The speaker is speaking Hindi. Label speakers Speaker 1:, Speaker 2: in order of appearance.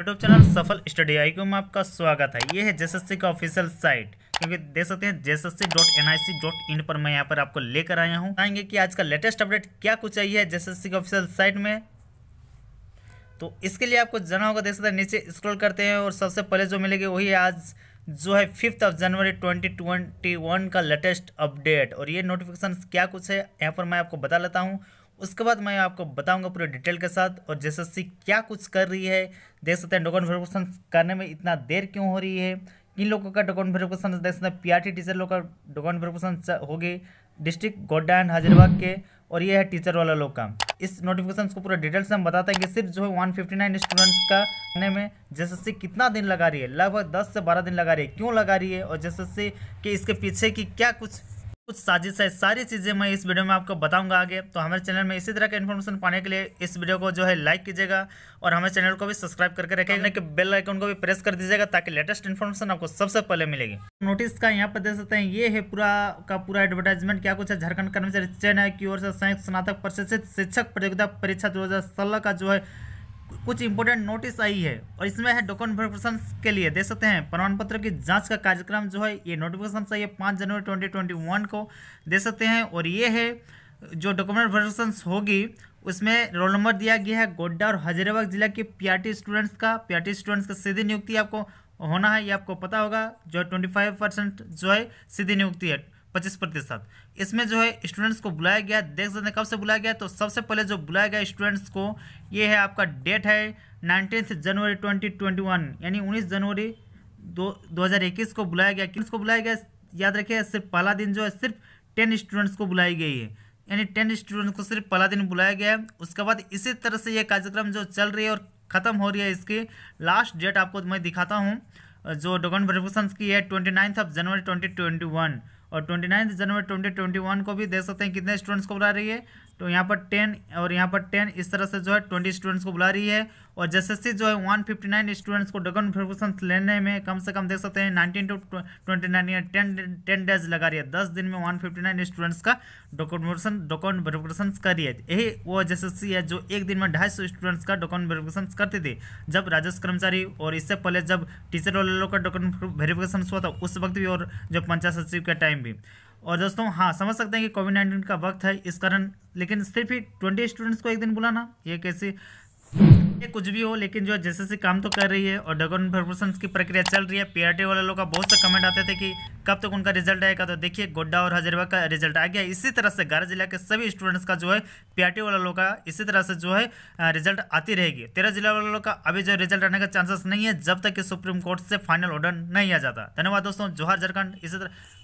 Speaker 1: यूट्यूब चैनल सफल स्टडी आई को में आपका स्वागत है ये है जेएसएससी का ऑफिशियल साइट क्योंकि देख सकते हैं JSSC dot N I C dot in पर मैं यहाँ पर आपको लेकर आया हूँ आएंगे कि आज का लेटेस्ट अपडेट क्या कुछ आई है जेएसएससी के ऑफिशियल साइट में तो इसके लिए आपको जाना होगा देख सकते हैं नीचे स्क्रॉल करते हैं और सबसे पहले जो मिलेगी वही आज जो है fifth of January twenty twenty one का लेटेस्ट अपडेट और ये नोटिफिकेशन क्या कुछ है यहाँ पर मैं आपको बता लेता हूँ उसके बाद मैं आपको बताऊंगा पूरे डिटेल के साथ और जे क्या कुछ कर रही है देख सकते हैं डॉक्यूमेंट वेरिफिकेशन करने में इतना देर क्यों हो रही है किन लोगों का डॉक्यूमेंट वेरिफिकेशन देख सकते हैं पीआरटी टीचर लोग का डॉक्यूमेंट वेरिफिकेशन होगी डिस्ट्रिक्ट गोड्डा एंड हजरबाग के और ये है टीचर वाला लोग का इस नोटिफिकेशन को पूरा डिटेल से हम बताते हैं कि सिर्फ जो है नाइन स्टूडेंट्स का आने में जेएसएससी कितना दिन लगा रही है लगभग दस से बारह दिन लगा रही है क्यों लगा रही है और जेएसएससी के इसके पीछे की क्या कुछ कुछ साजिश है सारी चीज़ें मैं इस वीडियो में आपको बताऊंगा आगे तो हमारे चैनल में इसी तरह का इन्फॉर्मेशन पाने के लिए इस वीडियो को जो है लाइक कीजिएगा और हमारे चैनल को भी सब्सक्राइब करके रखेगा कि बेल आइकन को भी प्रेस कर दीजिएगा ताकि लेटेस्ट इन्फॉर्मेशन आपको सबसे पहले मिलेगी नोटिस का यहाँ पर दे सकते हैं ये है पूरा का पूरा एडवर्टाइजमेंट क्या कुछ है झारखंड कर्मचारी चयन है की ओर से संयुक्त स्नातक प्रशिक्षित शिक्षक प्रतियोगिता परीक्षा दो का जो है कुछ इंपोर्टेंट नोटिस आई है और इसमें है डॉक्यूमेंट वेरिफिकेशन के लिए देख सकते हैं प्रमाण पत्र की जांच का कार्यक्रम जो है ये नोटिफिकेशन चाहिए पाँच जनवरी ट्वेंटी ट्वेंटी वन को दे सकते हैं और ये है जो डॉक्यूमेंट वेरिफिकेशन होगी उसमें रोल नंबर दिया गया है गोड्डा और हजीराबाग जिला के पी स्टूडेंट्स का पी स्टूडेंट्स का सीधी नियुक्ति आपको होना है ये आपको पता होगा जो ट्वेंटी फाइव परसेंट जो है सीधी नियुक्ति है पच्चीस प्रतिशत इसमें जो है स्टूडेंट्स को बुलाया गया देख सकते हैं कब से बुलाया गया तो सबसे पहले जो बुलाया गया स्टूडेंट्स को ये है आपका डेट है nineteen January twenty twenty one यानी उन्नीस जनवरी दो दो हज़ार इक्कीस को बुलाया गया किस को बुलाया गया याद रखिए सिर्फ पहला दिन जो है सिर्फ टेन स्टूडेंट्स को बुलाई गई है यानी टेन स्टूडेंट्स को सिर्फ पहला दिन बुलाया गया है उसके बाद इसी तरह से ये कार्यक्रम जो चल रही है और ख़त्म हो रही है इसकी लास्ट डेट आपको मैं दिखाता हूँ जो डॉक्यूमेंट वेरिफिकेशन की है twenty ninth of January twenty twenty one और twenty ninth January twenty twenty one को भी देख सकते हैं कितने स्टूडेंट्स को बुला रही है तो यहाँ पर टेन और यहाँ पर टेन इस तरह से जो है ट्वेंटी स्टूडेंट्स को बुला रही है और जसएससी जो है वन फिफ्टी नाइन स्टूडेंट्स को डगन प्रिपरेशन लेने में कम से कम देख सकते हैं नाइनटीन टू ट्वेंटी नाइन या टेन टेन डेज लगा रही है दस दिन में वन फिफ्टी नाइन स्टूडेंट्स का डॉक्यूमेशन डॉक्यूमेंट वेरिफिकेशन कर रही है यही वो जसएससी है जो एक दिन में ढाई सौ स्टूडेंट्स का डॉक्यूमेंट वेरिफिकेशन करती थी जब राजस्व कर्मचारी और इससे पहले जब टीचर वाले लोग का डॉक्यूमेंट वेरिफिकेशन हुआ था उस वक्त भी और जो पंचायत सचिव के टाइम स्टूडेंट भी और दोस्तों हाँ समझ सकते हैं कि कोविड नाइन्टीन का वक्त है इस कारण लेकिन सिर्फ ही ट्वेंटी स्टूडेंट्स को एक दिन बुलाना ये कैसे ये कुछ भी हो लेकिन जो जैसे से काम तो कर रही है और डॉक्यूमेंट प्रिपरेशन की प्रक्रिया चल रही है पीआरटी वाले लोगों का बहुत से कमेंट आते थे कि कब तक तो उनका रिजल्ट आएगा तो देखिए गोड्डा और हजरवा का रिजल्ट आ गया इसी तरह से गारा जिला के सभी स्टूडेंट्स का जो है पीआरटी वाले लोगों का इसी तरह से जो है रिजल्ट आती रहेगी तेरह जिला वाले लोग का अभी जो रिजल्ट आने का चांसेस नहीं है जब तक कि सुप्रीम कोर्ट से फाइनल ऑर्डर नहीं आ जाता धन्यवाद दोस्तों जोहर झारखंड इसी तरह